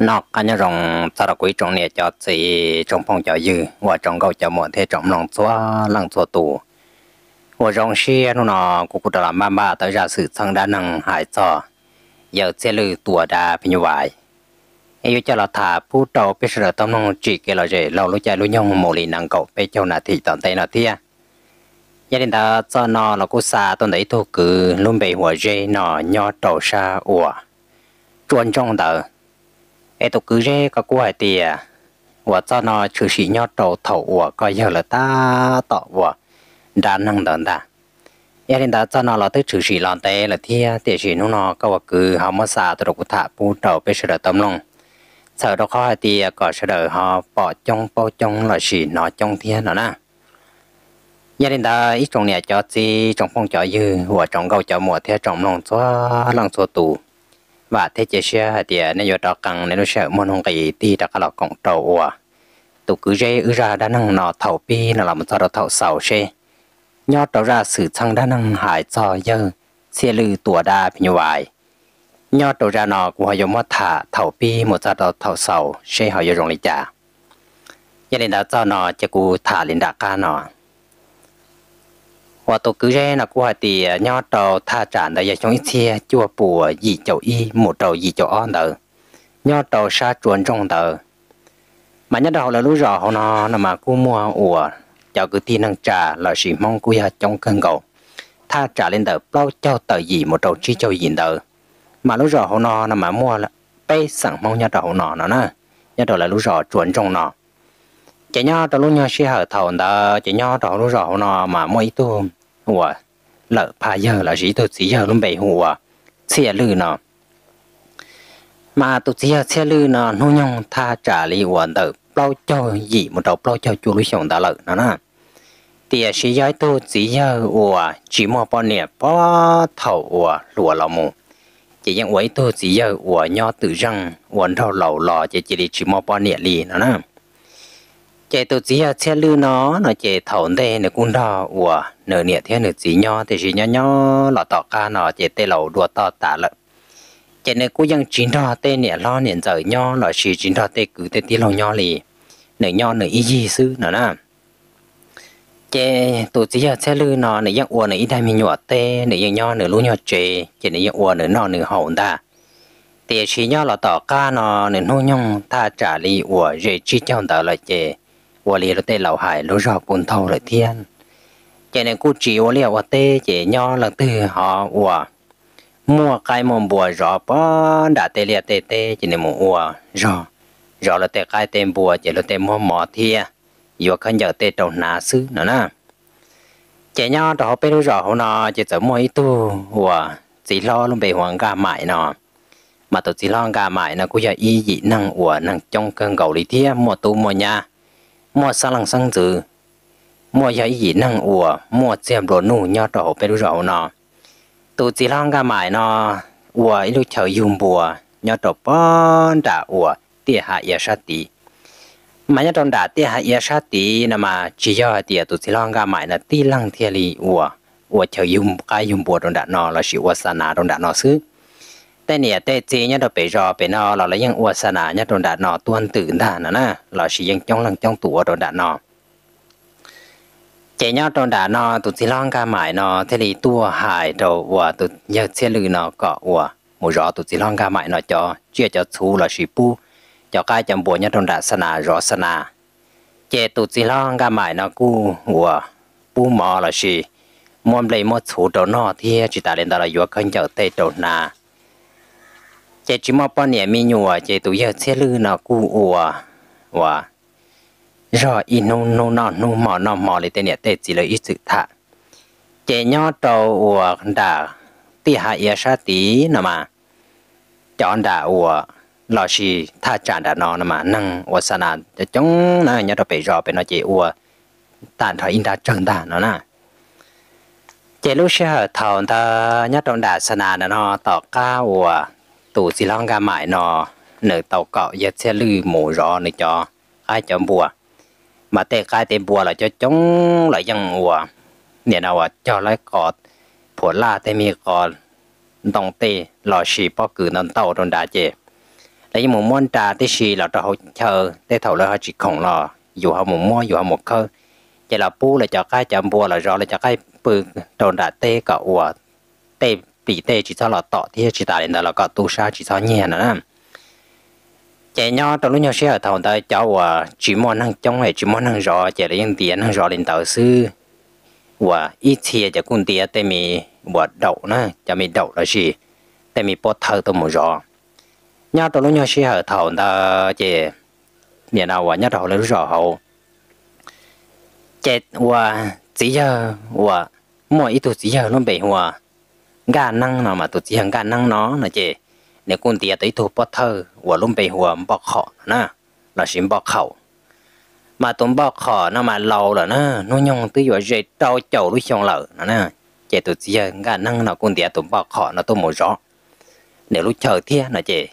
nó cái nhà rồng ta là quý trọng này cho chị trong phòng cho dư và trong gạo cho mọi thế trong lòng xóa lăng xóa tù và rồng xe nó nó cũng có là mà mà tới ra sự sang đa năng hại cho giờ xe lư tùa đa bên như vậy yêu cho là thả phú trâu biết sợ tâm nông chỉ cái là gì lâu lúc chạy lúc nhông một lì năng cậu bây châu là thì tận tay là thia gia đình ta cho nó là cô xa tôi đấy thôi cứ luôn bị หัว dây nó nho trầu xa ủa chuồn trong đời ê tụ cứ rê có cô hải tì và cho nó trừ sĩ nhau trầu thầu của coi giờ là ta tọ của đã năng đợn ta ya nên ta cho nó là tới trừ sĩ lòn tê là thia tiệt sĩ nó nó có vật cứ họ mất xa tụ cũng thả bu trầu bây giờ tâm lòng sợ đó khó hải tì à, có sợ đợi họ bỏ trong bao trong là sĩ nó trong thia nó nè gia đình ta ít trong nhà cho chi trong phòng cho dư hoặc trong gạo cho mùa theo trong lòng xóa lòng xóa tù và thế chế xe thì nên giờ đó cần nên sẽ muốn hông cái tí đó là cộng trâu à tụ cứ dễ ư ra đa năng nọ thầu pi là làm cho nó thầu sầu xe nhớ trâu ra sự thăng đa năng hải cho dơ xe lư tủa đa như vậy nhớ trâu ra nọ của họ dùng mất thả thầu pi một cho nó thầu sầu xe họ dùng lấy trả gia đình đã cho nó cho cụ thả lên đã ca nọ và tổ cứ ra là qua thì nho tàu tha tràn đại trong ít xe chùa bùa gì à, chậu y một trầu gì chậu on đỡ nho tàu xa chuồn trong đỡ mà nhất đầu là lúc rõ họ nó là mà cô mua ủa chào cứ tin năng trà là chỉ mong cô ra trong cơn cầu tha trả lên đỡ bao cho tờ gì một trầu chi chậu gì đỡ mà lúc rõ họ nó là mà mua là bê sẵn mong nhớ đầu nó nó nè nhớ đầu là lúc rõ chuồn trong nó chỉ nho tàu lúc nhớ xe hở thầu đỡ chỉ nho tàu lúc rõ họ nó mà mua ít tuồng หัวเหล่าพาเยอะละจีตัวสีเยอะลุ่มใบหัวเสียลือเนาะมาตัวเสียเสียลือเนาะนุ่ยงท่าจ่าลีวันเดิมเปล่าเจ้าหยีมันเราเปล่าเจ้าจูรุชงตาเลิกนะนะเตี๋ยสีย้อยตัวสีเยอะหัวจีมอปอนเนี่ยป้อเท่าหัวหลัวเรามู chỉ những quấy tôi chỉ giờ của nho tự răng quần thâu lầu lò chỉ chỉ đi chỉ mò bò nịa lì nó nè chế tổ chức ở xe lưu nó nó chế thổn thế nó cũng đò ủa nửa nịa thế nửa chỉ nho thì chỉ nho nho lọ tỏ ca nó chế tê lẩu đùa tỏ tả lợn chế nè cũng ยัง chín đò tê nịa lo nịa giờ nho là chỉ chín đò tê cứ tê tí lẩu nho lì nửa nho nửa y gì sư à, nó nè chế tổ chức ở xe lưu nó nửa yang uổng nửa y đại mình nhỏ tê nửa yang nho nửa lú nho chế chế nửa yang uổng nửa nọ nửa hậu ta thì chỉ nhau là tỏ ca nó nên hôn nhung ta trả lý của dễ chi trong đó là chế là hải, rồi thiên. cô nho họ mua cái mồm bùa rõ bó đã tê lia tê tê chỉ nên mồm ua rõ rõ là tê cái tê bùa chỉ là tê mua mỏ thia dù khăn giờ tê đầu nà xứ nữa nè chỉ nho đó bê đó rõ hôm nọ chỉ sợ mua ít tu ua chỉ lo luôn bề hoàng gà mại nọ mà tụi chỉ lo gà mại nọ cô giờ y dị năng ua năng trong cơn gầu lý thia mua tu mua nhà mua xa lăng sang dư mua giấy gì năng ủa mua xem đồ nụ nho trổ bê đu rậu nó tụ chỉ lăng ga mãi nó ủa ít lúc chờ dùng bùa nho trổ bón đã ủa tia hạ yà sát tí mà nho trông đã tia hạ yà sát tí nà mà chỉ do tia tụ chỉ lăng ga mãi là ti lăng thiên lì ủa ủa chờ dùng cái dùng bùa trong đã nó là sự ủa xa nà trong đã nó xứ แต่เนี่ยแต่เจเนี่ยเราไปรอไปนอเราเลยยังอวสนาเนี่ยโดนด่านอตัวตื่นด่านนะนะเราสิยังจ้องหลังจ้องตัวโดนด่านอเจเนี่ยโดนด่านอตุที่ร่างกายหมายนอเทลีตัวหายเราวัวตุเยอะเชื่อลือนอก็วัวหมู่รอตุที่ร่างกายหมายนอจอเชื่อจะชูเราสิปูจอกายจำบัวเนี่ยโดนด่าสนารอสนาเจตุที่ร่างกายหมายนอกู้วัวปูหมอเราสิมอมเลยมอชูโดนนอเทียจิตาเรนตาเราอยู่กันเจ้าเตโดนา chế chỉ mà bao nhiêu mi nhua chế tụi giờ xe lư nó cũ ủa à. ủa rồi in nô nô nọ nô mỏ nọ mỏ lấy tên nhẹ tệ chỉ là ít sự thà chế nhỏ trâu ủa à, đã tì hạ yết sa tí nè mà chọn đã ủa à, lò xì tha trả đã nó nè mà nâng ủa sa nà cho chúng nó nhớ đâu bị rò bị nó chế ủa tàn thời in đã trần đã nó nè chế lúc xe thầu ta nhớ trong đã sa nà nó tỏ cao ủa tù xì lăng gà mãi nó nở tàu cọ giờ xe lư mù rõ nữa cho ai cho bùa mà tệ cái tên bùa là cho chống lại dân mùa nè nào à cho lại cọt phổ la tên mi cọt đồng tê lò xì bó cử nón tàu đồn đá chê lấy một món trà tê xì là cho họ chờ tê thầu lại họ chì khổng lò dù họ một mua dù họ một khơ chỉ là bu là cho cái chạm bùa là rõ là cho cái bự đồn đá tê cọ ủa tê bị tê chỉ cho là tọt thì chỉ tại đến đó là có tu sa chỉ cho nhẹ nữa trẻ nhau trong lúc nhau sẽ ở thầu ta cháu và chỉ món năng trong này chỉ món năng rõ chạy những tiền năng rõ lên tàu sư và ít thì trẻ cũng tiền tê mi bỏ đậu nữa trẻ mi đậu là gì tê mi bớt thơ tôi một rõ nhau trong lúc nhau sẽ ở thầu ta trẻ nhà nào và nhau thầu lên rõ hậu trẻ và chỉ giờ và mọi ít tuổi chỉ giờ luôn bị hòa gà năng nó mà tụt chiang gà năng nó là chị nếu con tia tới thu bọt thơ của luôn bay hùa bọt khọ nè là xin bọt khẩu mà tụm bọt khọ nó mà lâu là nè nó nhong tới vừa dây trâu chầu lúc xong lợ nè chị tụt chiang gà năng nó con tia tụm bọt khọ nó tôi mồi rõ nếu lúc chờ thia là chị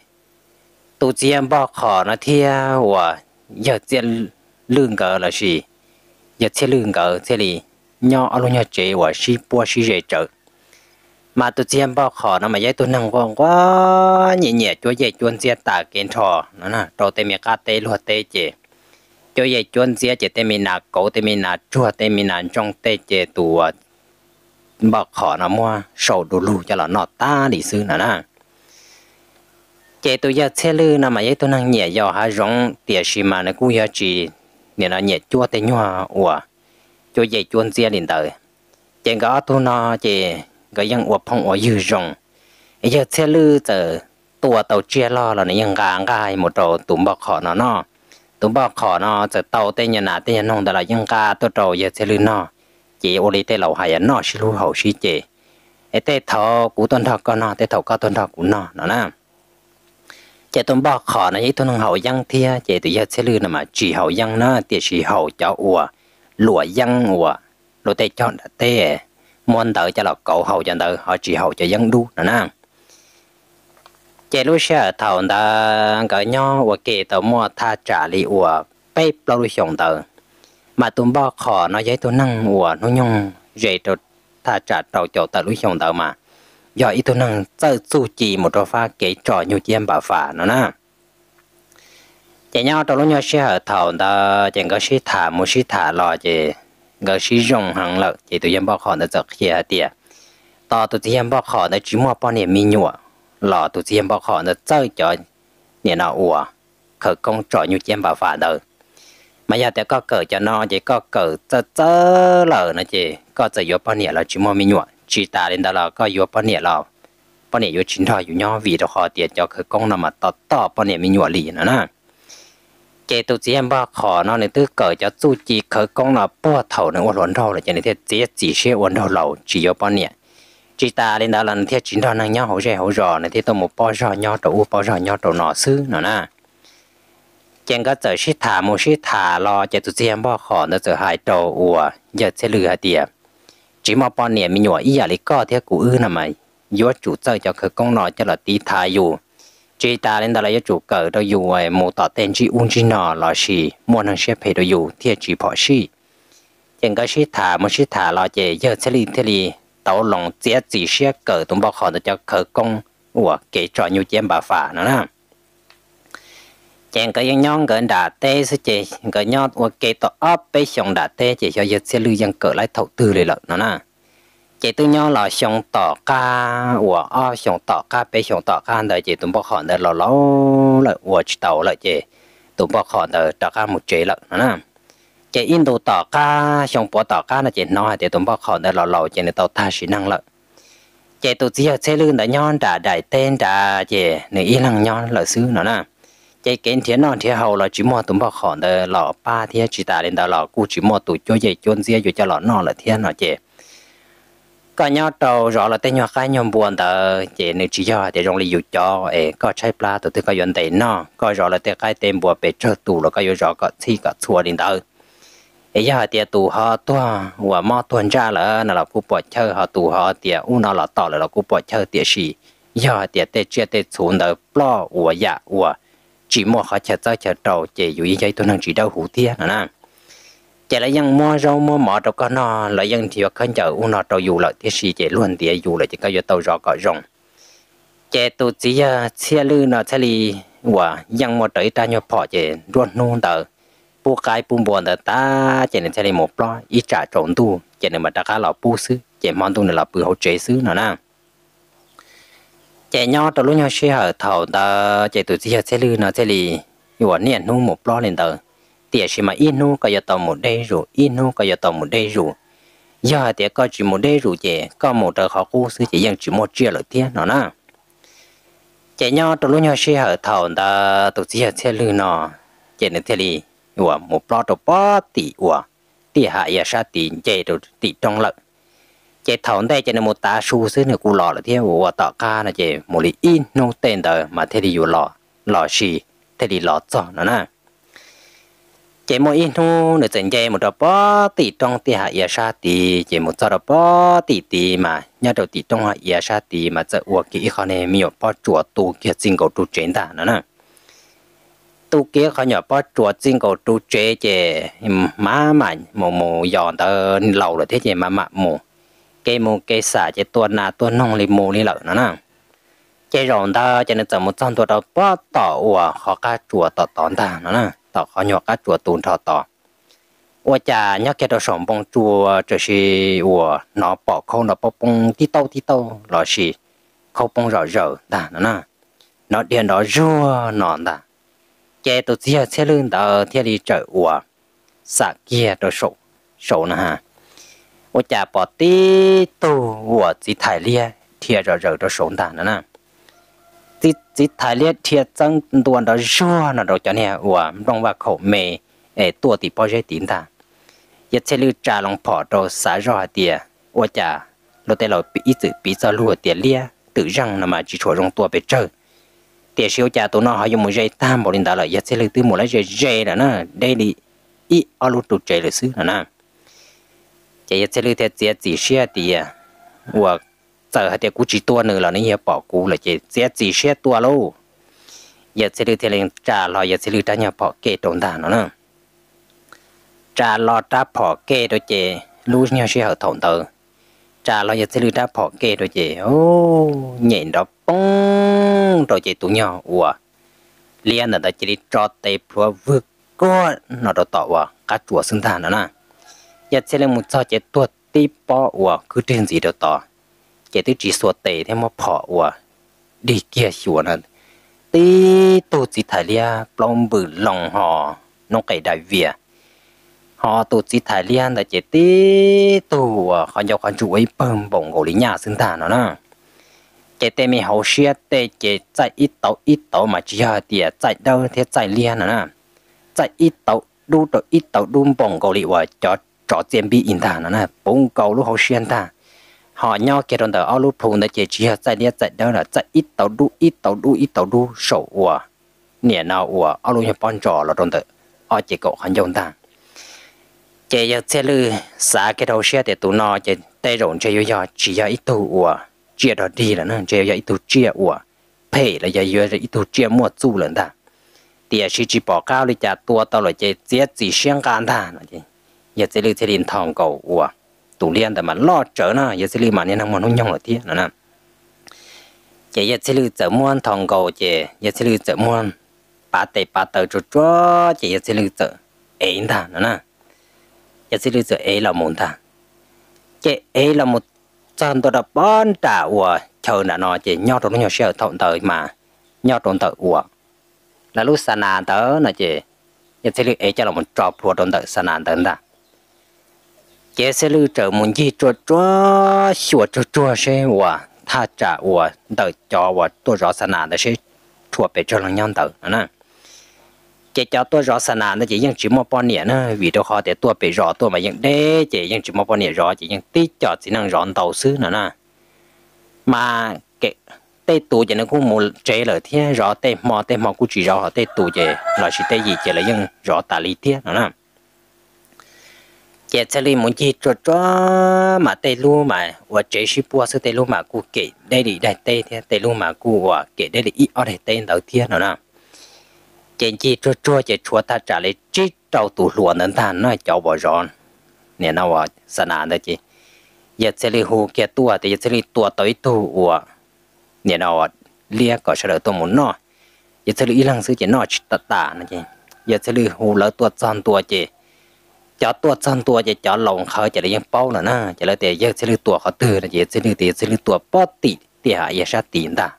tụt chiang bọt khọ nó thia của giờ chiang lương cờ là gì giờ chiang lương cờ thế thì nhỏ alo nhỏ chị của sĩ bua sĩ dây trợ mà tôi xem bao khó nó mà dây tôi nặng vòng quá nhẹ nhẹ chúa dây chuôn xe tả kiến thọ nó là trâu tê mẹ ca tê luật tê chè chúa dây chuôn xe chè tê mẹ nà cổ tê mẹ nà chua tê mẹ nà trong tê chè tù bao khó nó mua sầu đồ lù cho là nó ta đi xứ nữa nè chế tôi giờ xe lư nà mà dây tôi nặng nhẹ giờ há rong tiền xì mà nó cũng giờ chỉ nên nó nhẹ chua tê nhua ủa chúa dây chuôn xe liền tới chèn gõ tôi nó chè ก็ยังอวบพองอวยืดจงไอ้เจ้าเทลือเจอตัวเต่าเจียล่อเราเนี่ยยังกางกายหมดเราตุ่มบอกขอเนาะเนาะตุ่มบอกขอเนาะจะเต่าเต้นยนาเต้นนองแต่เรายังกาตัวเราเยอะเทลือเนาะเจีโอริเต้เราหายเนาะชิลูเขาชิเจไอ้เต้ทอกูต้นทอก็เนาะเต้ทอก็ต้นทอกูเนาะเนาะนะเจตุ่มบอกขอเนาะยี่ตัวน้องเขายังเทียเจตัวเยอะเทลือน่ะมาจีเขายังเนาะเตี้ยชีเขาเจ้าอัวหลัวยังอัวหลัวเต้จอนเต้ môn tự cho là cầu hầu cho tự họ chỉ hậu cho dân đu nữa nè chế lúc xe thầu đã cỡ nhỏ và kể tàu mua tha trả lý của bê lâu lúc xong tự mà tụm bò khó nó giấy tụi năng của nó nhung dễ tụi tha trả đầu chỗ tàu lúc xong tự mà do ít tụi năng tự su trì một trò pha kể trò nhiều chiêm bà phả nữa nè chế nhau tàu lúc nhỏ xe thầu ta chẳng có xí thả một xí thả lo chế ngờ sĩ rong hàng lợ thì tôi em bao họ nó giật kia tiệt tao tụi em bao họ nó chỉ mua bao nhiêu mi nhụa lọ tụi em bao họ nó chơi cho nhiều nào ủa khởi công trọ như em bảo phản đời mà giờ thì có cờ cho nó chỉ có cờ chớ chớ lợ nó chỉ có chở yếu bao nhiêu là chỉ mua mi nhụa chỉ ta đến đó là có yếu bao nhiêu là bao nhiêu yếu chính thọ nhau vì đó họ tiền cho khởi công nó mà tao tao bao nhiêu mi nhụa lì nữa nè chế tụ chỉ em ba khó nó này tư cỡ cho tu chỉ khởi công là bỏ thầu nó uốn đầu là cho nên thế chỉ chỉ sẽ uốn đầu lầu chỉ cho bao nhiêu chỉ ta lên đó là thế chính đó năng nhau hỗ trợ hỗ trợ này thế tôi một bao giờ nhau trụ bao giờ nhau trụ nọ xứ nó nè chẳng có giờ sĩ thả một sĩ thả lo chế tụ chỉ em ba khó nó giờ hai đầu ủa giờ sẽ lừa hai tiền chỉ mà bao nhiêu mình nhỏ ý à lý có thế cụ ư nè mày do chủ tớ cho khởi công nó cho là tí thà dù chế ta lên đó là chủ cờ đó dù ngoài một tỏ tên chỉ un chỉ nọ là gì mua năng xếp hệ đó dù thiệt chỉ bỏ gì chẳng có xí thả một xí thả là chế giờ thế li thế li tàu lòng chế chỉ xế cờ tụng bao khó cho khởi công của kế trò nhiều chém bà phả nữa nè chẳng có những nhóm cái đã tê sẽ chế cái nhóm của kế tỏ ấp bây xong đã tê chế cho giờ sẽ lưu dân cờ lại thầu tư lại lợn nữa nè chị tôi nhau là xong tỏ ca của o ờ, xong tỏ ca bé xong tỏ ca đời chị tụi bọc họ đời lò lố là của tàu là chị tụi bọc họ đời tỏ ca một chị lợn nè chị in đồ tỏ ca xong bỏ tỏ ca là chị nói thì tụi bọc họ đời lò lò chị này tàu ta sĩ năng lợn chị tụi chỉ ở xe lưng đã nhon đã đại tên đã chị nữ y lăng nhon là xứ nữa nè chạy kiến thiết non thiết hậu là chỉ mua tụm bạc khỏn đời lọ ba thiên chỉ ta đến đời lọ cu chỉ mua tụi cho dây chôn dê cho lọ nọ là thiết nó chè có nhau tàu rõ là tên nhau cái nhau buồn tờ chỉ nên chỉ do để rong lý dụ cho ế có chai pla tụi tôi có dọn tiền nó có rõ là tên cái tên buồn bể trơ tù là có dụ rõ có thi có thua đến tờ ế giờ tiền tù họ tua và mò tuần ra là nó là cú bỏ chơi họ tù họ tiền u nó là tỏ là là cú bỏ chơi tiền gì giờ tiền tê chia tê xuống đỡ plo và dạ và chỉ mua họ chặt ra tàu trâu chỉ dụ ý giấy tôi đang chỉ đâu hủ tiền nè chỉ là dân mua rau mua mỏ đâu có nó là dân thì khăn chờ u nó đâu dù lợi thế gì chỉ luôn thì dù lợi chỉ có giờ tàu rõ có rồng chỉ tụ chỉ ờ, xe lư nó xe lì và dân mua tới ta nhau bỏ chỉ luôn luôn tờ bu cái bu buồn tờ ta chỉ nên xe lì một lo ít trả trộn tu chỉ nên mà ta cá là bu xứ chỉ mong tu này là bự hậu chế xứ nó nè chỉ nhau tàu lúc nhau xe hở tàu ta chỉ tụ chỉ ờ, xe lư nó xe lì và niệm nôn một lo lên tờ tiệt xí mà inu có giờ tàu một đây rủ inu có giờ tàu một đây rủ giờ tiệt có chỉ một đây rủ chị có một tờ khó khu sư chỉ dân chỉ một chia lợi tiệt nó nè chị nhau tụi lúc nhau xí ở thầu ta tụi xí hở xe lư nọ chị nên thế đi ủa một bao tụi bao tỷ ủa tỷ hạ giờ sa tỷ chị tụi tỷ trong lợi chị thầu đây chị nên một tá su sư nữa cụ lọ là thế ủa tọ ca là chị một lý in tên tờ mà thế đi vừa lọ lọ xì thế đi lọ cho nó nè chế một in thu nửa tiền chế một đợt bó tỷ trong tỷ hạ ya sa tỷ chế một giờ đợt bó tỷ tỷ mà nhà đầu tỷ trong hạ ya sa tỷ mà giờ uổng kỹ khó này miêu bó chùa tu kia xin cầu tu chuyển ta nữa nè tu kia khó nhỏ bó chùa xin cầu tu chế chế má mà mồ mồ giòn tờ lầu rồi thế chế má mà mồ cái mồ cái xả chế tuần nà tuần nông lên mồ lên lợ nữa nè chế rồng ta chế nên giờ một trăm tuần đợt bó tỏ uổng khó cá chùa tỏ tòn ta nữa nè tỏ khó nhỏ các chùa tùn thọ tỏ ủa chả nhắc cái đồ sống bông chùa trở xì ủa nó bỏ khâu nó bỏ bông tí tâu tí tâu nó xì khâu bông rõ rõ đà nó nè nó điện đó rùa nó đà cái tổ chia xe lưng đó theo đi trở ủa xả kia đồ sổ sổ nè ha ủa chả bỏ tí tâu ủa chỉ thải lia thiệt rõ rõ đồ sống đà nó nè จิตจิตไทยเลียเทียจังตัวเราย่อนะเราจะเนี่ยว่าร้องว่าเขาเมเอตัวตีปอใช้ตีนตายัดเชลือจ่าลงพอเราสายรอเตีย ว่าจ่าเราแต่เราปีจืปีจะรัวเตียเลีย tự rằng là cho tiền bị bị ít tự răng mà chỉ cho rong tua bị chơi tiền siêu trả tụi nó họ dùng một dây tam bảo linh đó là yết sẽ lưu từ một lá dây dây là nó đây đi ít ở lúc tụt chơi là xứ là nó chạy sẽ lưu theo tiền chỉ xe tiền hoặc sợ hay tiếc cú chỉ tua nữa là nên hiểu bỏ cú là chỉ sẽ chỉ sẽ tua lâu giờ sẽ được thề trả lo giờ sẽ được trả nhà bỏ kê tồn tại nó nè. trả lo trả bỏ kê đôi chị lúc nhau sẽ hợp thổn tử trả lo giờ sẽ được trả bỏ kê đôi chị ô nhện đó bông đôi chị tụ nhau ủa liền là chỉ đi cho tay phua vượt qua nó đó tỏ vào cá chùa sinh thản nó nè giờ sẽ là một sao chị tua tí bỏ ủa cứ trên gì đó tỏ chế tôi chỉ số tệ thế mà phỏ ủa đi kia xua nè tí tôi chỉ thấy lia plong bự lòng họ nó cái đại việt họ tôi chỉ thấy lia là chế tí tôi họ cho còn chú ấy bơm bổng gỗ lý nhà sinh thản nó nè chế tê mi hậu xia tê chế chạy ít tàu ít tàu mà chỉ hơi tìa chạy đâu thế chạy lia nó nè chạy ít tàu đu tàu ít tàu đun bổng gỗ lý cho cho tiền bị in thản nó nè bông cầu lúc hậu xia thản họ nhau kia rồi ở lúc phù nó chỉ chỉ chạy đi chạy đâu là chạy ít tàu đu ít tàu đu ít tàu đu sổ ủa nè nào ủa ở lúc nhập bọn trò là rồi ở chỉ cậu hắn dùng ta chỉ giờ xe lư xả cái đầu xe để tụ nó chỉ tay rộn chỉ giờ chỉ giờ ít tàu ủa chỉ đó đi là nó chỉ giờ ít tàu chia ủa phê là giờ giờ ít tàu chia mua chu lần ta tiền chỉ chỉ bỏ cao đi trả tua tàu là chỉ chỉ chỉ xuyên can ta là chỉ giờ xe lư xe điện thòng cầu ủa tụ liên để mà lo trở na giờ xử lý mà nên hàng món nó nhong ở tiếc nè chị giờ xử lý chở muôn thòng cầu chị giờ xử lý chở muôn ba tệ ba tờ cho cho chị giờ xử lý chở ấy ta nè giờ xử lý chở ấy là muốn ta chị ấy là một trong tôi đã bán trả của chờ nè nó chỉ nhau trong nhau sẽ thọn tới mà nhau trong tới ủa là lúc sana tới nè chị giờ xử lý ấy cho là một trò phù trong tới sana tới ta chế sẽ lưu trở muốn gì cho cho sửa cho cho sẽ hòa trả hòa đợi cho tôi rõ sanh nạn để sẽ chùa về cho lòng nhau tự nè cho tôi rõ sanh nạn chỉ những chỉ một bao nữa vì đâu họ để tôi bị rõ tôi mà những đế chỉ những chỉ một bao nhiêu rõ chỉ những tí cho chỉ năng rõ tàu xứ nữa nè mà cái tê tù chỉ nó cũng muốn chơi lời thế rõ tay mò tay mò cũng chỉ rõ họ tay tù chỉ là chỉ tay gì chỉ là những rõ tài lý thế nữa nè chế thế này muốn gì cho cho mà tê lu mà và chế ship qua sư tê lu mà cụ kể đây đi đại tê thế tê lu mà cụ và kể đây đi ít ở đây tê đầu tiên nữa nè chế gì cho cho chế chúa ta trả lời chỉ trâu tủ lúa nên ta nói cháu bỏ ròn nè nào và sanh nạn đó chứ giờ thế này hồ kia tua thì giờ thế này tua tới tu và nè nào và lia có sợ tôi muốn nó giờ thế này lăng sự chế nó chỉ tạt tạt nè chứ giờ thế này hồ lỡ tua tròn tua chứ cho tua chân tua chỉ cho lòng khơi chỉ là những bao nữa na chỉ là để giết xin tua khó từ là chỉ xin để xin tua bao tỷ thì họ giết sát tiền ta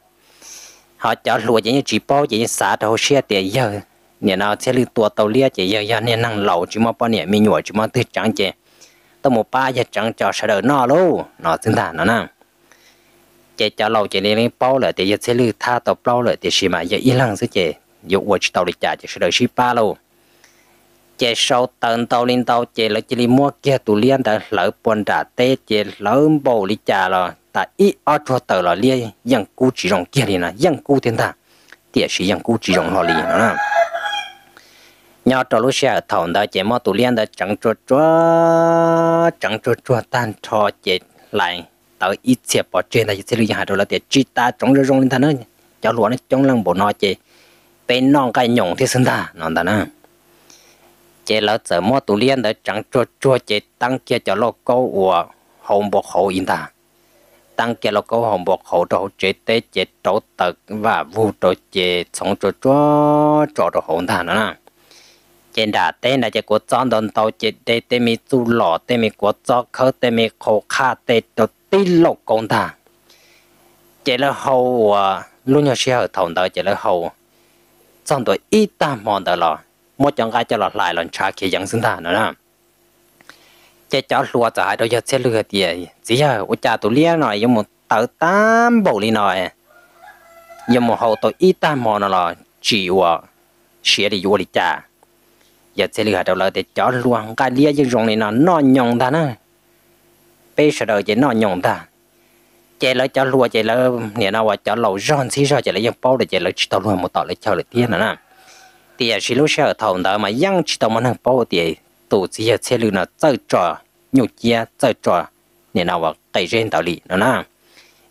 họ cho lúa chỉ những chỉ bao chỉ những xã đâu xe để giết nhà nào xin tua tàu lia chỉ giết giết nên năng lẩu chỉ mà bao nhiêu mi nhồi chỉ mà tư trắng chỉ tao một ba giết trắng cho sợ đỡ luôn nó xin ta nó nè chỉ cho lẩu chỉ nên bao là để giết xin tha tàu bao là để xí mà giết lăng chứ chỉ dục vật tàu đi trả chỉ sợ đỡ xí luôn chế sau tận tàu linh tàu chế lỡ chỉ đi mua kia tụ liên đã lỡ buồn trả tê chế lỡ bầu lý trả là ta ít ở chỗ tờ là liên dân cũ chỉ rồng kia đi nè dân cũ thiên ta tiệt sĩ dân cũ chỉ rồng họ liền nè nhau trò lúc xe thầu đã chế mua tụ liên đã chẳng chỗ chỗ chẳng chỗ chỗ tan cho chế lại tàu ít xe bỏ trên này sẽ lưu hạ rồi là tiệt chỉ ta chống rồi rồng lên ta nữa cháu luôn nó chống lăng bộ nó chế bên non cái nhộng thế sinh ta nó ta nữa chế lão giờ mua tủ liên để chẳng cho cho chế tăng kia cho lo câu của hồng bọc hậu in ta tăng kia lo câu hồng bọc hậu cho chế tế chế trấu tật và vụ cho chế sống cho cho cho cho hồng ta nữa chế đã tế là chế của chọn đòn tàu chế tế tế mi chú lọ tế mi của cho khơ tế mi khổ kha tế cho tí lộc công à, ta chế là hậu luôn nhau xe ở thòng đó chế là hậu trong đó ít ta mòn đó là mỗi chẳng ai cho lọt lại lần trà kia chẳng sinh thản nữa nè chế cháu lúa trả đôi giờ xe lửa tiền chỉ giờ ô cha tụi lia nói giống một tờ tám bộ li nói giống một hậu tụi ít tám mò nó là chịu à xé đi vô đi cha giờ xe lửa đầu lời để cháu lúa cái lia dân rong này nó nó nhong ta nè bây giờ đời chỉ nó nhong ta chế lỡ cháu lúa chế lỡ nè nào cháu lẩu rong xí rồi chế lỡ dân bao để chế lỡ tao lúa một tờ lấy cháu lấy tiền nữa nè tiền chỉ lúc sau thầu đó mà yang chỉ đâu mà hàng bảo tiền tổ chức là xe lưu nó chơi trò nhục chia chơi trò nên nào vào cái riêng đạo lý nó na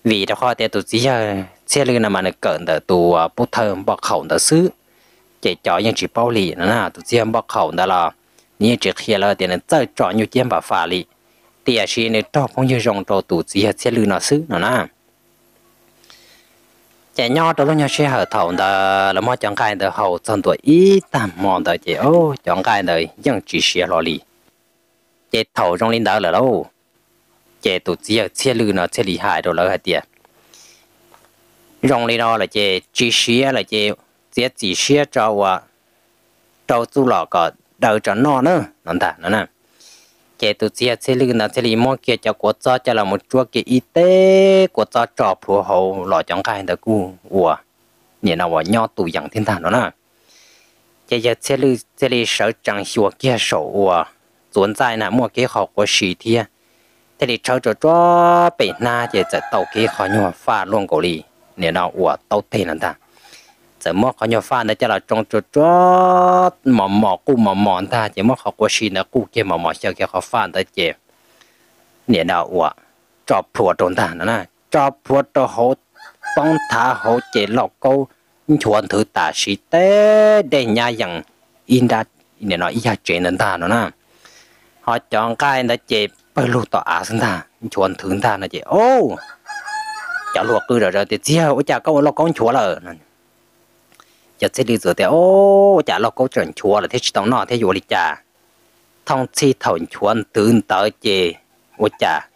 vì đó khó tiền tổ chức là xe lưu nó mà nó cần đỡ tổ ờ, bút thơ bọc khẩu đỡ xứ chỉ cho những chỉ bảo lì nó na tổ chức bọc khẩu đó là nhưng chỉ khi là tiền nó chơi trò nhục chia và phá lì tiền chỉ nó cho phong như rong trò tổ chức là xe lưu nó xứ nó na trẻ nho trong lúc nhỏ xe hở thầu đó là mọi chẳng cái đời hậu thân tuổi ít tạm mòn đó chị ô chẳng cái đời nhưng chỉ xe lò lì trẻ thầu trong linh đó là đâu trẻ tụt chỉ ở xe lư nó xe lì hại đồ lỡ hại tiền trong linh đó là trẻ chỉ xe là trẻ trẻ chỉ xe cho và cho chú lò có đầu cho nó nữa nó thả nó nè chế tụ chia chế lưu nó chế lý mong kia cho của cho cho là một chút cái y tế của cho trò phù hậu lọ chẳng cái được cu ủa à. nhìn nào à, nhỏ tụ dặn thiên thần đó nè chế chế chế lưu chế lý sở chẳng hiểu kia sổ ủa à. tuần tại nào mua cái học của sĩ thiên thế thì cháu cho cho bệnh na chế chế tàu kia khó nhỏ phá luôn cổ lý nhìn nào ủa tàu thế nào ta giờ mò khó nhau pha này cho là trông chỗ chỗ mỏ mò cu mò mò ta chỉ mò khó quá xin là cu kia mò mò sao kia khó pha ta chỉ nè nào ủa cho phù trốn ta nó nè cho phù cho hậu bóng thả hậu chỉ lọc câu chuẩn thử tả sĩ tế để nhà rằng in đã nè nó ia chuyện đến ta nó nè họ chọn cái nó chỉ bây lúc tỏ á sinh ta chuẩn thử ta nó chỉ ô cháu luộc cứ rồi rồi thì chiều chả câu lo con chúa là giờ thế đi rồi thì ô chả lo câu chuyện chùa là thế chỉ tao nọ thế vô lịch chả thông chi thầu chúa tương tới chê ô chả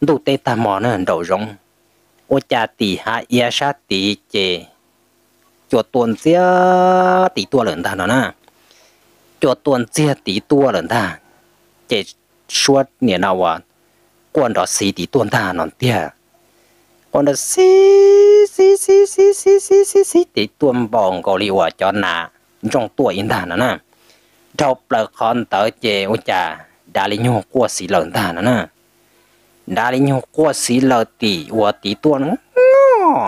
đủ tê ta mò nó đầu rong ô chả tỷ hạ ia sa tỷ chê chùa tuần xia tỷ tua lần ta nó na chùa tuần xia tỷ tua lần ta chê suốt nè nào à quan đó xì tỷ tuần ta nó tiệt ona si si si si si si si si thì tuôn bòn gò liu à cho na trong tuổi in đàn nè đọc là con tớ chè ô chà đã lấy nhau qua xí lợn đàn nè đã lấy nhau qua xí lợn tỷ ô tỷ tuôn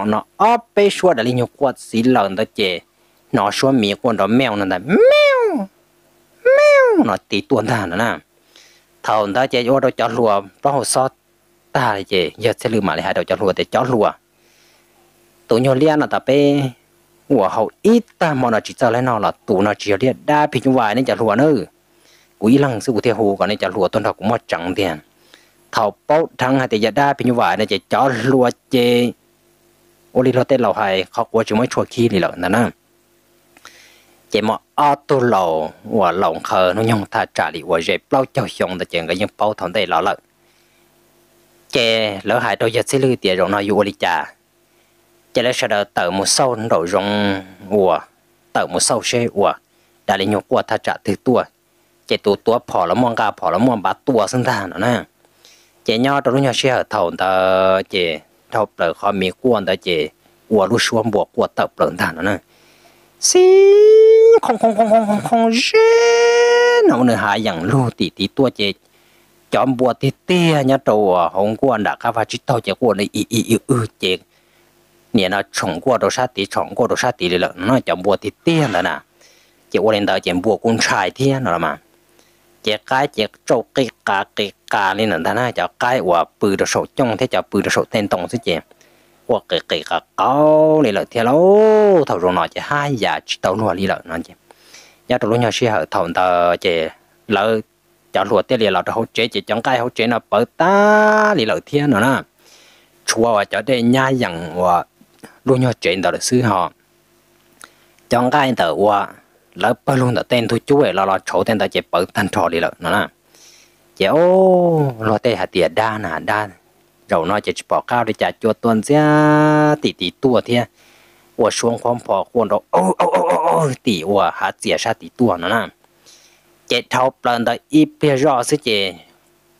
nó ấp bê xua đã lấy nhau qua xí lợn tớ chè nó xua mía con đó mèo nè mèo mèo nó tỷ tuôn đàn nè thầu tớ chè ô đó cho lùa bao hồ sót ta là gì giờ sẽ lưu mà lại hai đầu cho lùa để cho lùa tụi nhau liên là ta pe của hậu ít ta mà nó chỉ cho lấy nó là tụ nó chỉ liên đa phi chúng vài nên cho lùa nữa quý lăng sư của thiên hồ còn nên cho lùa tuần học cũng mất chẳng tiền thảo bao thằng hai thì giờ đa phi chúng vài nên cho lùa chê ô li lo tên lầu hay khó quá chúng mới chua khi lì lợn nè nè chỉ mà ở tu lầu và lòng khờ nó nhung ta trả lì và dễ bao cho xong ta chuyện cái những bao thằng đây lọ lợn chè lỡ hại đôi giật sẽ lưu tiền rộng nói dù đi chà chè lỡ sợ đỡ một sâu đổi rộng ủa tờ một sâu xe ủa đã lấy nhục qua thà trả từ tua chè tu tua phò lỡ mong gà phò lỡ mong bát tua sinh ra nó nè chè nhau đôi lúc nhau xe ở thầu tờ chè thầu tờ khó mi quan tờ chè ủa lúc xuống buộc qua tờ lợn thà nó nè xí không không không không không không rê nó nữa hại rằng lưu tỷ tỷ tua chè chọn bùa thì tia nhá trâu ờ, hồng quân đã cá và chỉ tao chỉ quân này ý ý ý ư chuyện nè nó chọn quân đồ sát thì chọn quân đồ sát thì là nó chọn bùa thì tia là nè chỉ quân đến đó chỉ bùa con trai thiên rồi mà chỉ cái chỉ trâu cái cá cái cá nên là thằng này cho cái quả bự đồ sổ trong thế cho bự đồ sổ tên tông thế chị quả cái cái cá cao này là thế lâu thầu rồi nó chỉ hai giờ chỉ tao nuôi đi rồi nó chị nhá trâu lúc nhỏ xí hở thầu tao chỉ lỡ chả lúa tê lì cho hỗ chế chỉ trong cái hỗ chế nó bớt ta đi lọ thiên nữa nè chùa và cho đây nhà rằng và luôn nhau chuyện đó là sư họ trong cái tờ và lỡ bơ luôn đó tên tôi chú ấy lọ lọ chỗ tên đó chỉ bớt thành trò đi lọ nữa nè chỉ ô lọ tê hạt tiền đa nà đa rồi nó chỉ bỏ cao để trả cho tuần ra tỷ tỷ tua thiên 我说谎话，或者哦哦哦哦哦，底我还解释底多呢呢。chế thấu lần tới ít bia rõ sức chế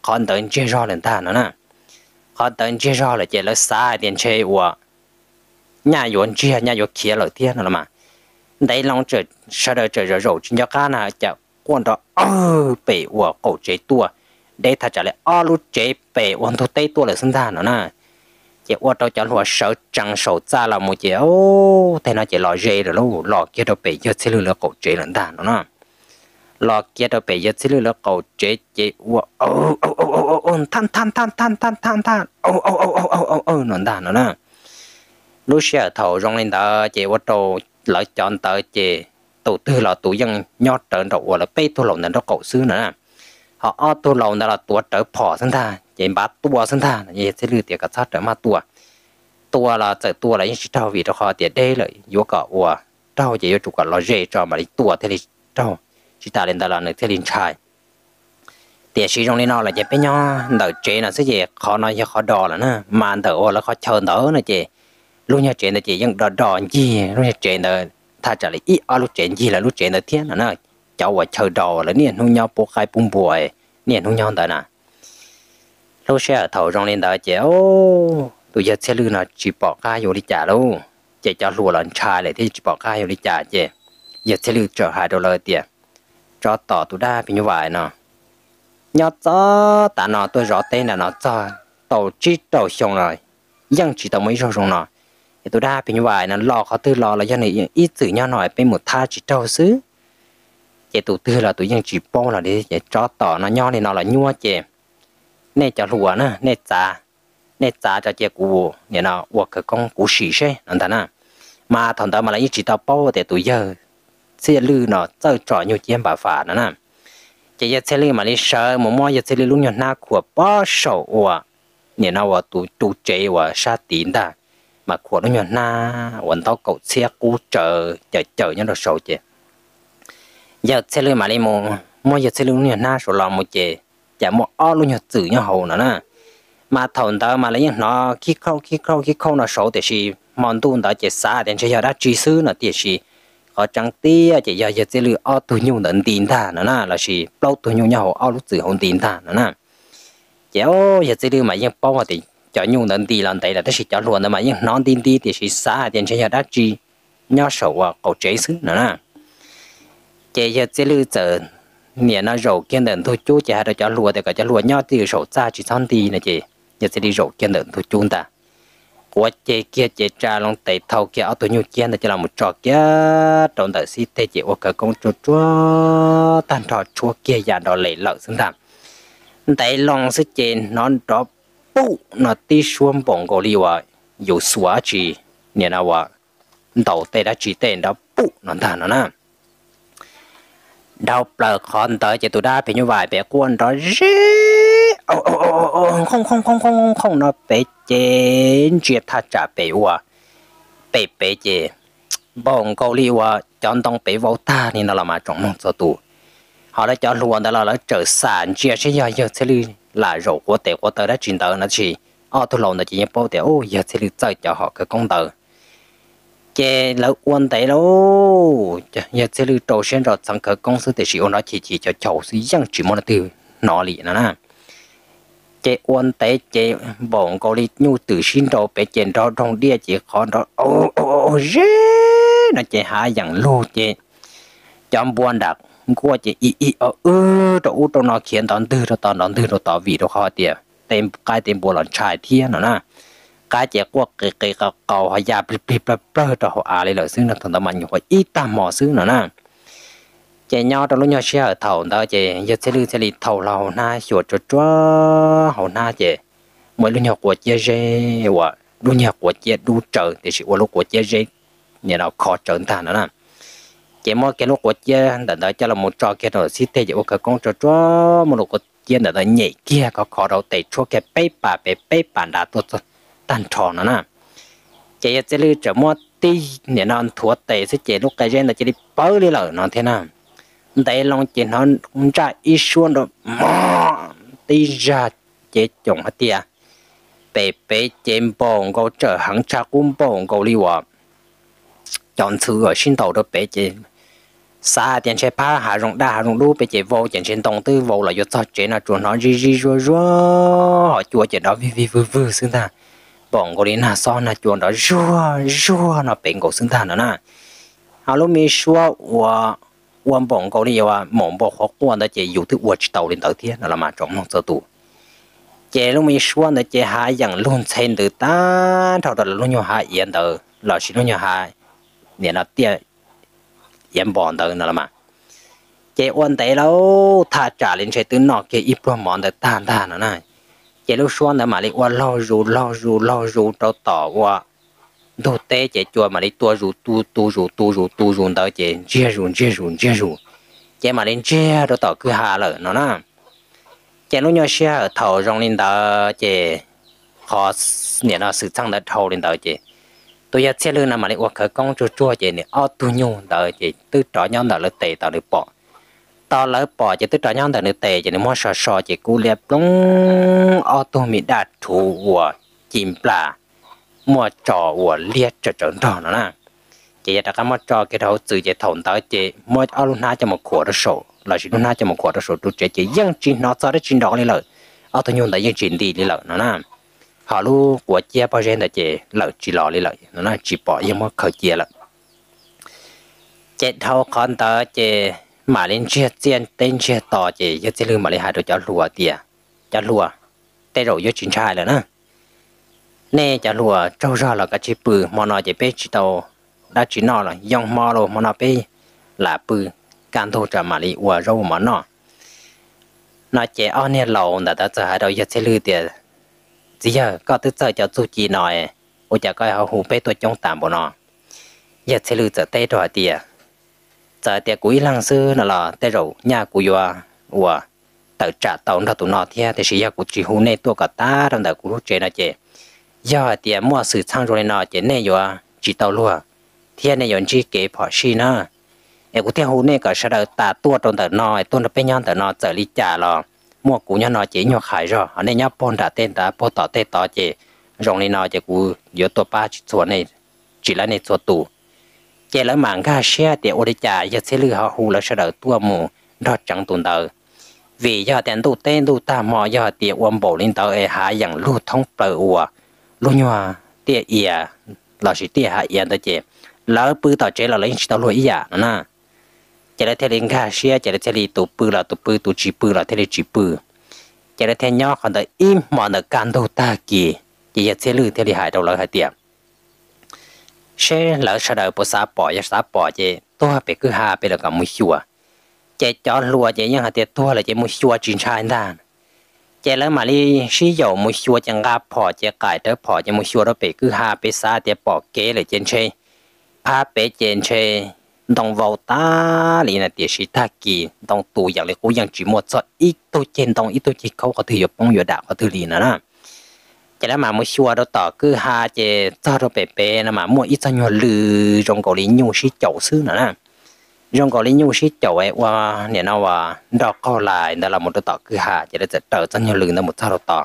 còn tới chế rõ lần ta nữa nè còn tới chế rõ là chế lấy xa tiền chế của nhà yuan chế nhà yuan kia lời tiền nữa mà đấy lòng trở sau đó trở rồi rồi chính cho cá nè chả quan đó ơ ờ, bể của cổ chế tua để thật trả lại ơ lúc chế bể quan thu tây tua là sinh ra nữa nè chị ô tô cho lúa sợ trăng sầu ra là một chế ô thế nó chị lò dê rồi lúa lò kia đâu bể cho xe lừa cổ chế lần ta nữa nè lo kia đâu bây giờ chỉ là cầu chế chế wo ô ô ô ô ô ô than than than than than than than ô ô ô ô ô ô ô nó đàn nó nè lúc xe thầu rong lên đó chế wo trâu lợi chọn tới chế tổ tư là tổ dân nhót trợn đầu là bê thu lồng nên nó cậu xứ nữa họ o tu lầu đó là tua trở phò sân tha chế bát tua sân tha như thế lưu tiệt cả sát trở mà tua tua là trở tua là những trâu vì cho họ tiệt đây lợi vô cả ua trâu chỉ vô chủ cả lo dê cho mà đi tua thế thì trâu chỉ ta lên ta là nước thế liền trai tiền sử dụng lên nó là chế bé nhỏ đầu chế là sẽ gì khó nói cho khó đò là nó mà anh thở là khó chờ đỡ nữa chị lúc nhà chế là chị vẫn đò đò gì lúc nhà chế là ta trả lại ít ở lúc chế gì là lúc chế là thiên là nó cháu và chờ đò là nè nuôi nhau bố khai bùng bùi nè nuôi nhau đó nè lúc xe thầu trong lên đó chị ô tụi giờ xe lư là chỉ bỏ khai vô đi trả luôn, chị cho lùa lần trai lại thì chỉ bỏ khai vô đi trả chị giờ xe lư trở hai đô la tiền cho tỏ tụ đa vì như vậy nọ nhớ cho ta nọ tôi rõ tên là nó cho tổ chức tàu xong rồi dân chỉ tổ mấy rồi rồi nọ thì tôi đa vì như vậy nó lo khó tư lo là do này ít tự nhau nói bên một tha chỉ trâu xứ chị tụ tư là tụi dân chỉ bao là đi để cho tỏ nó nho thì nó là nhua chị nè cho lúa nữa nè trả nè trả cho chị cụ nè nó hoặc cái con cụ sĩ xe nè ta nè mà thằng ta mà lại chỉ tao bao để tụi giờ xe lư nó tơ trọ nhiều chiếm bà phà nữa nè chỉ giờ xe lư mà đi sợ mà mua giờ xe lư luôn nhiều na của bó sầu ủa nhìn nào ủa tụ tụ chế ủa sa tín ta mà của nó nhiều na quần tao cậu xe cú chờ chờ chờ nhau rồi sầu chị giờ xe lư mà đi mua mua giờ xe lư luôn nhiều na sầu lòng một chị chả mua ao luôn nhiều chữ nhau hầu nữa nè mà thầu đó mà lấy nó khi khâu khi khâu khi khâu nó sầu thì gì, mòn tuôn đó chỉ xa đến chơi giờ đã truy sư nó thì gì ở chẳng tí chỉ giờ giờ chỉ lừa ao tù nhung đến tiền ta nữa na là gì lâu tù nhung nhau ao lúc từ hồn tiền ta nữa na, chéo giờ chỉ lừa mà những bao thì cho nhung đến tiền lần đấy là tất chỉ cho luôn mà những non tiền tí thì chỉ xa tiền chơi nhà đắt chi nhau sổ à cầu chế xứ nữa na, chỉ giờ chỉ lừa chờ nè nó rổ kiên định thôi chú chỉ hai cho lùa thì cả cho lùa nhau tiền sổ xa chỉ son tiền là chị giờ chỉ đi rổ kiên định thôi chúng ta của chế kia chế trà long tệ thâu kia ở tôi nhu chiến là chỉ là một trò kia trong đời si tê chị ô cả công chúa chúa tan trò chúa kia già đó lấy lợi xứng đáng tại long sẽ chế nó đó bụ nó ti xuống bổng gò li wa dù xóa chỉ nè nào wa đầu tê đã chỉ tên đó bụ nó thà nó nè đau bờ con tới chị tôi đã phải như vậy bé quân đó ô ô ô ô không không không không không không nó bé chế chuyện thật trả bé wa bé bé chế bọn câu li wa chọn tông bé vô ta nên nó là mà chọn nông sở tụ họ đã cho luôn đó là nó trở sản chia sẽ do giờ sẽ lưu là rổ của tệ của tớ đã trình tờ nó chỉ ở tôi lâu nó chỉ nhập bao tệ ô giờ sẽ lưu chơi cho họ cái công tử chế lỡ quân tệ lô giờ sẽ lưu trầu sen rồi thằng cờ công sư tệ sĩ nó chỉ chỉ cho cháu sư dân chỉ muốn là từ nó lì nó nè จอ้วนแต่เจบ่งกอลิยูตื่นชินโดไปเจนราทองเดียเจคอนเราโอ้โอ้เจนะเจหาอย่างลูเจ จอมบวนดักกัวเจอีอีเออตัวอูุตัวนอเขียนตอนดื้อตอนตอนดื้อตอวีตัอคอเตียเต็มกายเต็มบัวหลอนชายเทียนนะกายเจียกวกเกเกเกาหายาปลิปริปล่าเปล่าต่อหาเลยเหรอซึ่งนักธรรมันอยู่ว่าอีตามหมอซึ่งนะนะ chị nhau trong lúc nhau xe ở thầu đó chị giờ sẽ lưu sẽ đi thầu là hồn na sửa cho cho hồn na chị mỗi lúc nhau của chị dê của lúc nhau của chị đu trở thì sự của lúc của chị dê nhà nào khó trở thành đó nè chị mỗi cái lúc của chị đã đã cho là một trò kia rồi xí thế chị có con trò cho một lúc của chị đã đã nhảy kia có khó đầu tay cho cái bê bà bê bê bà đã tốt tan trò nữa nè chị giờ sẽ lưu trở mua ti nhà nào thua tay sẽ chị lúc cái gen là chị đi bơi đi lở nó thế nào đây lòng chỉ nó cũng ra ít xuống đó mà tí ra chế chồng hết à. tiệt bé bé chém bông gấu trở hàng cha cũng bông gấu đi vào chọn thứ ở trên đầu đó bé chế xa tiền xe phá hà, rộng đa hà rộng đu bé chế vô tiền trên tông tư vô là do sao chế nào chuồn nó ri ri rô rô họ chua chế đó vui vui vui vui xứng ta bông gấu đi là so là chuồn đó rô rô nó bé gấu xứng ta nữa nè alo mi xua wow วันบ่งก็เรียกว่าหมองบ่ฮอกวันแต่เจอยู่ที่อวดเต่าเรียนเต่าเทียนเรามาจอมน้องเจ้าตัวเจลุงมีชวนแต่เจหาอย่างลุงเชนตัวตาเท่าแต่ลุงอยู่หาเอียนเต่าเราชิลุงอยู่หาเนี่ยเราเตี้ยเอียนบ่อนเต่าเรามาเจวันแต่เราถ้าจ่าเรียนเชตัวนอกเจอีปลอมหมอนแต่ตานตานนะนะเจลุงชวนแต่มาเรียกว่าเล่ารู้เล่ารู้เล่ารู้เต่าต่อว่า đồ té chế chùa mà đi tua rủ tu tu rủ tu rủ tu rủ đó chế chia rủ chia rủ chia rủ chạy mà đến chia đó tỏ cứ hà lợ nó nè chạy lúc nhau xe ở thầu rong lên đó chế khó nhẹ nó sự tăng đã thầu lên đó chế tôi ra xe lưng nào mà đi uống khởi công chua chua chạy nè ô tu nhung đó chế tư trỏ nhau đó là tệ tỏ được bỏ to lỡ bỏ chế tư trỏ nhau đó là tệ chế nó mua sò sò chế cú lẹp lúng ô tu mi đạt thủ của chim plà mua trò của liệt cho trốn trò nó nè chị đã có mua trò cái đầu từ chị thổn tới chị mua ở lúc na cho một khổ đó sổ là chỉ lúc na cho một khổ đó sổ tụi chị chỉ dân chỉ nó cho đó chỉ đó lên lợi ở tôi nhung tại dân chỉ đi lên lợi nó nè họ lu của chia bao giờ là chị lợi chỉ lò lên lợi nó nè chỉ bỏ dân mua khởi chia lợi chị thâu con tới chị mà lên chia tiền tên chia tỏ chị giờ chị lưu mà lên hai đứa cháu lùa tiền cháu lùa tay rồi vô chính trai rồi nè nè chả lùa trâu ra là cái chế bự mà nó chế bé chỉ tàu đã chỉ nó là dòng mò rồi mà nó bé là bự can thu trả mà đi ua râu mà nó nó chế ở nè lầu đã đã chờ hai đầu giờ sẽ lư tiền chỉ giờ có thứ giờ cho chú chỉ nói ôi chả coi họ hù bê tôi trong tạm bộ nó giờ sẽ lư giờ tê rồi tiền giờ tiền cuối lăng sư nó là tê rầu nhà của ua ua tự trả tàu nó tụi nó thế thì sẽ giờ cũng chỉ hù nè tôi cả ta trong đời cũng lúc chế nó chế giờ thì mua sự sang rồi nọ chỉ này rồi chỉ tàu luôn thiên này yon chỉ kế bỏ xí nè em cũng theo hôm nay cả sẽ đợi ta tua trong tờ nọ tôi nó bên nhau tờ nọ trở lý trả lo mua cũng nhau nọ chỉ nhau khai rồi anh em nhau pon đã tên đã bón tỏ tên tỏ chỉ rong này nọ chỉ cũng giữa tua ba chỉ số này chỉ là này số tủ chỉ là mảng ga xe thì ô đi trả giờ sẽ lừa họ hù là sẽ đợi tua mù đó chẳng tồn tại vì giờ tiền tụ tên tụ ta mò giờ thì ôm bộ lên tàu ấy e hạ dạng lưu thông bờ ua luôn nhòa tia ỉa là chỉ tia hạ ỉa đó chị lỡ bự tao chế là lấy chỉ tao lỗi ỉa nè chỉ là theo linh cả xe chỉ là theo linh tụ bự là tụ bự tụ chỉ bự là theo linh chỉ bự chỉ là theo nhau còn đợi im mà nó can đầu ta kì chỉ là theo lư theo linh hại đầu lỡ hại tiệm xe lỡ sao đời bố xã bỏ ya xã bỏ chị tôi bị cứ hà bị là cầm mũi chua, chị cho lùa chị nhưng hại tiệm tôi là chị mũi chua chín trai đàn จแล้วมาลีชี้อยู่มุชัวจังกาพอเจกายเธอพอจะมุชัวเราไปคือหาไปซาเตียปอกเกเลยเจนเชพาไปเจนเชต้องวอตาลีนะเตียชิตากีต้องตูอย่างเลยกูยังจีมดจอดอีตัวเจนต้องอีตัวจิเขาก็ถืออยู่ป้องอยู่ด่าเขาถือลีนะนะจะแล้วมามุชัวเราต่อคือหาเจจอดเราไปเปนะมามัวอีจันยอลือจงเกาหลียูชิเจ้าซื้อนะนะยังก็ลิ้นยูชิดเจ้าไว้ว่าเนี่ยนะว่าดอกก็ลายแต่ละหมดต่อคือหาจะได้จะเติร์จนอย่งลืมนะหมดทารต่อ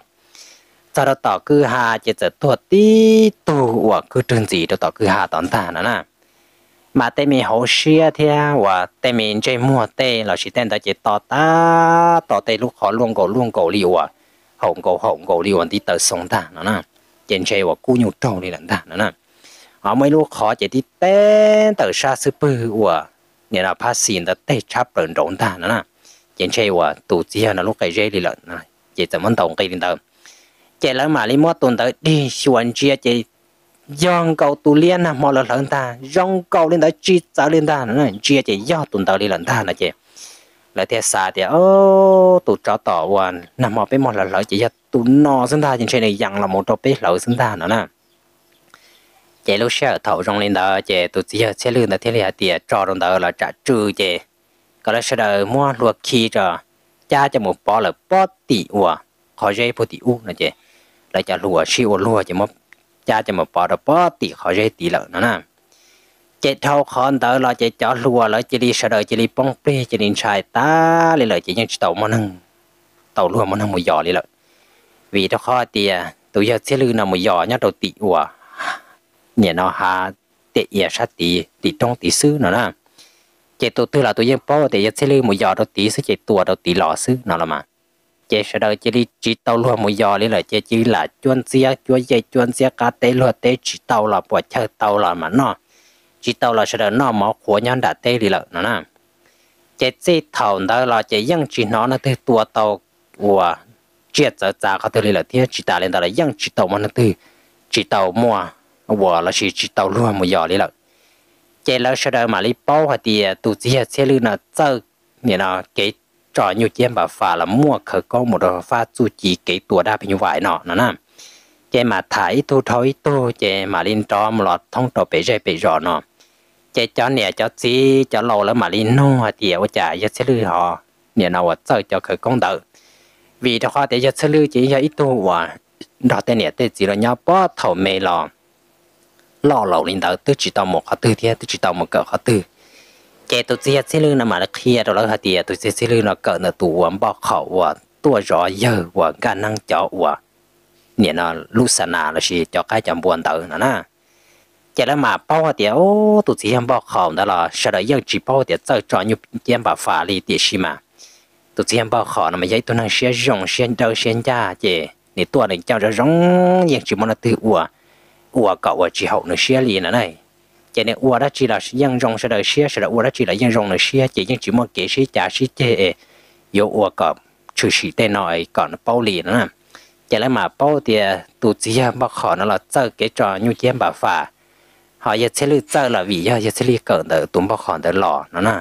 จารต่อคือหาจะจะตัวตีตัวว่าคือจริงจีต่อต่อคือหาตอนต่างนะนะมาเต็มีหัวเชียเทียว่าเต็มีใจมัวเต้เราชิดแต่จะต่อตาต่อเตลูกขอลวงกอลวงกอลีว่าหงกอหงกอลีวันที่เตอร์สงตางนะนะเจนใยว่ากูอยู่ตรงนี้แหละนะนะเอาไม่รู้ขอเจะทีเต้เติร์ชาสื้อปือว่า nên là phát sinh đã tê chấp rồi rộn ta nữa nè chỉ chơi và tụ chia là lúc cái dễ đi lợn nè chỉ tầm món tổng cây đi tầm chỉ là mà lấy mót tuần tới đi xuân chia chỉ dòng cầu tụ liên là mò là lợn ta dòng cầu lên tới chi giáo lên ta nữa chia chỉ do tuần tới đi lợn ta là chị lại theo xa thì ô tụ cho tỏ hoàn nằm mò bên mò là lợi chỉ cho tụ no sinh ta chỉ chơi này dặn là một trò bếp lợi sinh ta nữa nè chế lúc xe thầu rong lên đó chế tụt chỉ xe lươn đó thế lý hạt tiệt trò rong đó là trả trừ chế có lẽ sẽ đời mua luộc khi cho cha cho một bó là bó tỷ ua khó dây bó tỷ u nè chế lại cho lùa xi ua lùa chế một cha cho một bó là bó tỷ khó dây tỷ lợn nó nè chế thâu khó đó là chế cho lùa là chế đi sẽ đời chế đi bông bê chế đi xài ta lấy lời chế nhân tàu mà nâng tàu lùa mà nâng một giò lấy lợi vì đó khó tiệt à, tụi giờ xe lươn nào một giò nhá tàu tỷ ua nhà nó ha tệ nhà sát tì tì trong tì sư nó nè chế tổ tư là tổ dân bó tệ dân xe lư một giò đầu tì sư chế tua đầu tì lò sư nó là mà chế sẽ đợi chế đi chỉ tàu luôn một giò lấy là chế chỉ là chuyên xe chuyên xe chuyên xe cá tê luôn tê chỉ tàu là bỏ chơi tàu là mà nó chỉ tàu là sẽ đó nó máu của nhân đã tê đi lợn nó nè chế chế tàu đó là chế dân chỉ nó là thứ tổ tàu của chết giờ già có từ là thiên chỉ ta lên đó là dân chỉ tàu mà nó thứ chỉ tàu mua 我那是知道路没要的了。这老师的马里包和的肚子也吃了呢，走你呢给找牛肩把发了莫可高木的发自己给多大平外呢，那那。这嘛 thái tu thôi tu 这 mà linh cho một lọt thông tổ bị rơi bị rõ nó chế cho nè cho xí cho lâu là mà linh nó thì ở chả giờ sẽ lư họ nè nào ở sợ khởi công tử vì đó họ để giờ sẽ lư chỉ giờ ít tu và đó tên nè tên gì là nhau bỏ thầu mê lò lo lẩu lên đó tôi chỉ tàu một họ tư thế tôi chỉ tàu một cỡ họ tư chạy tôi sẽ sẽ lương nằm mà khi đó là thì tôi sẽ sẽ lương nó cỡ nó tù ấm bao khẩu và tua rõ giờ và khả năng chọ và nhìn nó lúc sáng nào là gì cho cái chồng buồn tử nó nè chạy là mà bao thì ô tôi chỉ ấm bao khẩu đó là sau đó giờ chỉ bao thì chơi cho như chém bà phá lý thì gì mà tôi chỉ ấm bao khẩu nó mà giấy tôi năng sẽ rong sẽ đâu sẽ ra chị thì tua này cho nó rong nhưng chỉ muốn nó tự uổng ua cậu ở chỉ hậu nó xia liền nữa này cho nên ua đó chỉ là dân rong sẽ đời xia sẽ là ua đó chỉ là dân rong nó xia chỉ dân chỉ mong kể xia trả xia chê yo ua cậu trừ xì tên nói còn bao liền nữa cho nên mà bao thì tụ chỉ mà họ nó là chơi cái trò như chém bà phà họ giờ sẽ lưu chơi là vì à, giờ sẽ lưu cỡ đỡ tụm bao khó đỡ lò nó nè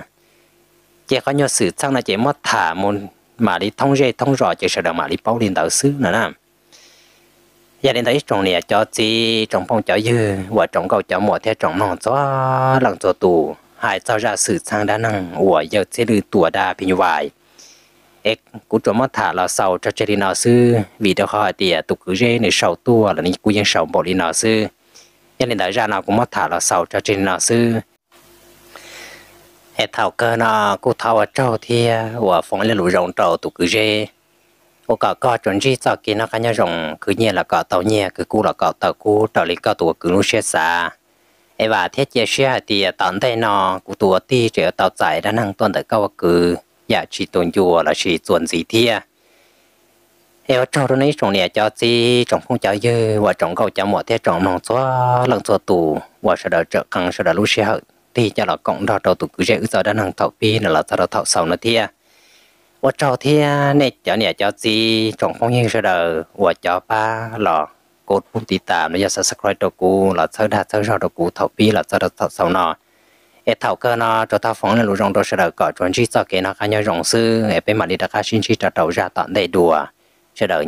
chỉ có nhiều sự sang là chỉ mất thả môn mà đi thông dây thông rõ chỉ sợ là mà đi bao liền đỡ xứ nữa nè gia đình thấy trồng này cho chi trồng phong cho dư và trồng cầu cho mùa thế trồng non cho lòng cho tù hai cho ra sự sang đa năng của giờ chế lư tùa đa bình vải ếch cú trộm mất thả là sau cho chế đi sư vì đó hỏi tìa tụ cứ rê nơi sau tua là ní cú dân sau bộ đi nào sư gia đình đại ra nào cũng mất thả là sau cho chế đi sư ếch cơ nó cú thảo ở trâu thia và phong lên lũ rộng trâu tụ cứ rê ô cả cả chuẩn chỉ cho cái nó cái nhau rồng cứ nhẹ là cả tàu nhẹ cứ cú là cả tàu cú tàu lý cả tàu cứ lúc xe xa ấy và thiết chế xe thì tận đây nó cú tàu ti chỉ tàu chạy ra năng tuần tới cao cứ giả chỉ tuần chùa là chỉ tuần gì thia ấy cho nó này chồng nè cho chi chồng phong cho dư và trồng cầu cho mọi thế trồng mong xóa lần xóa tù và sau đó trở căng sau đó lúc xe hậu thì cho là cộng đo đầu tụ cứ dễ ở đó năng thảo pi là là sau đó thảo sau nó thia 我找天那叫你叫鸡，从空运是的，我叫吧了。กดปุ่มติดตามแล้วอย่า subscribe ตัวกูหลับเท่าดัดเท่าชอบตัวกูเท่าปีหลับเท่าดัดเท่าสาวนอเอเท่าก็นอตัวท่าฟองเนี่ยรู้รองตัวเสด็จก่อนจวนชี้จ่อเกณฑ์นะคะย่อยรองซื้อเอเป็นมาลีตะค่ะชิ้นชี้จะเต่าจะตัดได้ดัวเสด็จ